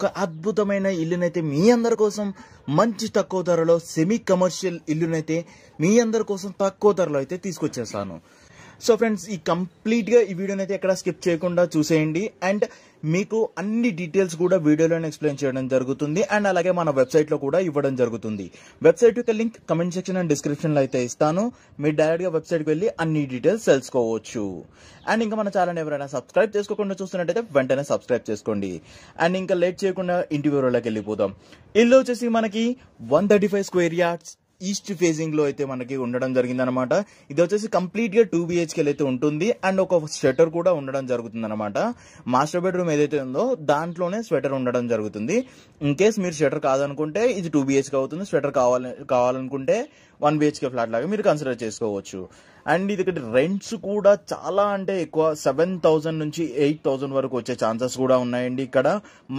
ఒక అద్భుతమైన ఇల్లునైతే మీ అందరి కోసం మంచి తక్కువ ధరలో సెమీ కమర్షియల్ ఇల్లునైతే మీ అందరి కోసం తక్కువ ధరలో అయితే తీసుకొచ్చేసాను సో ఫ్రెండ్స్ ఈ కంప్లీట్గా ఈ వీడియోని అయితే ఎక్కడ స్కిప్ చేయకుండా చూసేయండి అండ్ మీకు అన్ని డీటెయిల్స్ కూడా వీడియోలోనే ఎక్స్ప్లెయిన్ చేయడం జరుగుతుంది అండ్ అలాగే మన వెబ్సైట్లో కూడా ఇవ్వడం జరుగుతుంది వెబ్సైట్ యొక్క లింక్ కమెంట్ సెక్షన్ అండ్ డిస్క్రిప్షన్లో అయితే ఇస్తాను మీరు డైరెక్ట్గా వెబ్సైట్కి వెళ్ళి అన్ని డీటెయిల్స్ తెలుసుకోవచ్చు అండ్ ఇంకా మన ఛానల్ ఎవరైనా సబ్స్క్రైబ్ చేసుకోకుండా చూస్తున్నట్టయితే వెంటనే సబ్స్క్రైబ్ చేసుకోండి అండ్ ఇంకా లేట్ చేయకుండా ఇంటి వివరాలకు వెళ్ళిపోదాం ఇల్లు వచ్చేసి మనకి one thirty five square yards east facing లో అయితే మనకి ఉండడం జరిగింది అనమాట ఇది వచ్చేసి కంప్లీట్ గా టూ బిహెచ్కేలు అయితే ఉంటుంది అండ్ ఒక స్వెటర్ కూడా ఉండడం జరుగుతుంది అనమాట మాస్టర్ బెడ్రూమ్ ఏదైతే ఉందో దాంట్లోనే స్వెటర్ ఉండడం జరుగుతుంది ఇన్ కేస్ మీరు స్వెటర్ కాదనుకుంటే ఇది టూ బిహెచ్కే అవుతుంది స్వెటర్ కావాలి కావాలనుకుంటే వన్ బిహెచ్కే ఫ్లాట్ లాగా మీరు కన్సిడర్ చేసుకోవచ్చు అండ్ ఇది రెంట్స్ కూడా చాలా అంటే ఎక్కువ సెవెన్ థౌసండ్ నుంచి ఎయిట్ థౌసండ్ వరకు వచ్చే ఛాన్సెస్ కూడా ఉన్నాయండి ఇక్కడ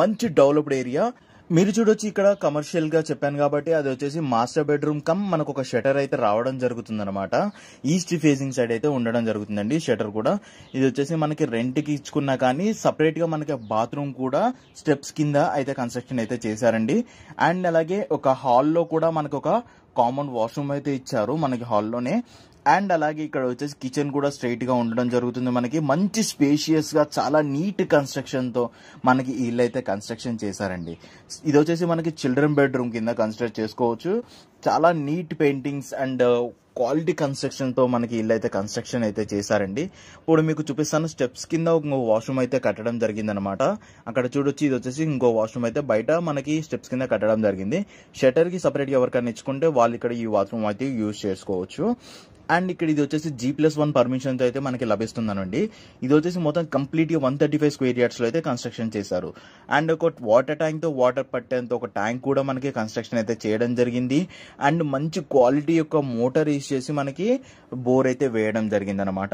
మంచి డెవలప్డ్ ఏరియా మీరు చూడొచ్చు ఇక్కడ కమర్షియల్ గా చెప్పాను కాబట్టి అది వచ్చేసి మాస్టర్ బెడ్రూమ్ కమ్ మనకు ఒక షటర్ అయితే రావడం జరుగుతుంది అనమాట ఈస్ట్ ఫేసింగ్ సైడ్ అయితే ఉండడం జరుగుతుందండి షటర్ కూడా ఇది వచ్చేసి మనకి రెంట్ కి ఇచ్చుకున్నా కానీ సపరేట్ గా మనకి బాత్రూమ్ కూడా స్టెప్స్ కింద అయితే కన్స్ట్రక్షన్ అయితే చేశారండి అండ్ అలాగే ఒక హాల్లో కూడా మనకు ఒక కామన్ వాష్రూమ్ అయితే ఇచ్చారు మనకి హాల్లోనే అండ్ అలాగే ఇక్కడ వచ్చేసి కిచెన్ కూడా గా ఉండడం జరుగుతుంది మనకి మంచి గా చాలా నీట్ కన్స్ట్రక్షన్తో మనకి ఇల్లు అయితే కన్స్ట్రక్షన్ చేశారండి ఇది వచ్చేసి మనకి చిల్డ్రన్ బెడ్రూమ్ కింద కన్స్ట్రక్ట్ చేసుకోవచ్చు చాలా neat paintings and quality uh, కన్స్ట్రక్షన్తో మనకి ఇల్లు అయితే కన్స్ట్రక్షన్ అయితే చేశారండి ఇప్పుడు మీకు చూపిస్తాను స్టెప్స్ కింద ఇంకో వాష్రూమ్ అయితే కట్టడం జరిగింది అనమాట అక్కడ చూడొచ్చి ఇది వచ్చేసి ఇంకో వాష్రూమ్ అయితే బయట మనకి స్టెప్స్ కింద కట్టడం జరిగింది కి సపరేట్గా ఎవరికైనా ఇచ్చుకుంటే వాళ్ళు ఇక్కడ ఈ వాష్రూమ్ అయితే యూజ్ చేసుకోవచ్చు అండ్ ఇక్కడ ఇది వచ్చేసి జీ ప్లస్ వన్ పర్మిషన్తో అయితే మనకి లభిస్తుందనండి ఇది వచ్చేసి మొత్తం కంప్లీట్గా వన్ థర్టీ ఫైవ్ స్క్వేర్ లో అయితే కన్స్ట్రక్షన్ చేశారు అండ్ ఒక వాటర్ ట్యాంక్తో వాటర్ పట్టేంత ఒక ట్యాంక్ కూడా మనకి కన్స్ట్రక్షన్ అయితే చేయడం జరిగింది అండ్ మంచి క్వాలిటీ యొక్క మోటార్ యూజ్ చేసి మనకి బోర్ అయితే వేయడం జరిగింది అనమాట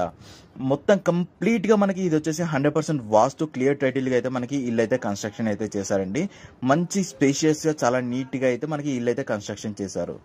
మొత్తం కంప్లీట్గా మనకి ఇది వచ్చేసి హండ్రెడ్ పర్సెంట్ వాస్తు క్లియర్ టైటిల్గా అయితే మనకి ఇల్లు అయితే కన్స్ట్రక్షన్ అయితే చేశారండి మంచి గా చాలా నీట్గా అయితే మనకి ఇల్లు అయితే కన్స్ట్రక్షన్ చేశారు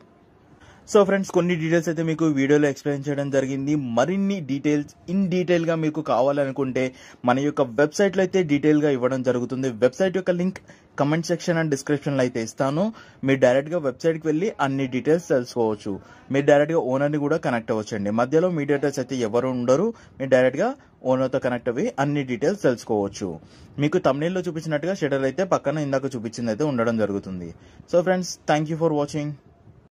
సో ఫ్రెండ్స్ కొన్ని డీటెయిల్స్ అయితే మీకు వీడియోలో ఎక్స్ప్లెయిన్ చేయడం జరిగింది మరిన్ని డీటెయిల్స్ ఇన్ డీటెయిల్గా మీకు కావాలనుకుంటే మన యొక్క వెబ్సైట్లో అయితే డీటెయిల్గా ఇవ్వడం జరుగుతుంది వెబ్సైట్ యొక్క లింక్ కమెంట్ సెక్షన్ అండ్ డిస్క్రిప్షన్లో అయితే ఇస్తాను మీరు డైరెక్ట్గా వెబ్సైట్కి వెళ్ళి అన్ని డీటెయిల్స్ తెలుసుకోవచ్చు మీరు డైరెక్ట్గా ఓనర్ని కూడా కనెక్ట్ అవ్వచ్చు అండి మధ్యలో డీటెయిల్స్ అయితే ఎవరు ఉండరు మీరు డైరెక్ట్గా ఓనర్తో కనెక్ట్ అయ్యి అన్ని డీటెయిల్స్ తెలుసుకోవచ్చు మీకు తమిళలో చూపించినట్టుగా షెడర్ అయితే పక్కన ఇందాక చూపించింది అయితే ఉండడం జరుగుతుంది so friends thank you for watching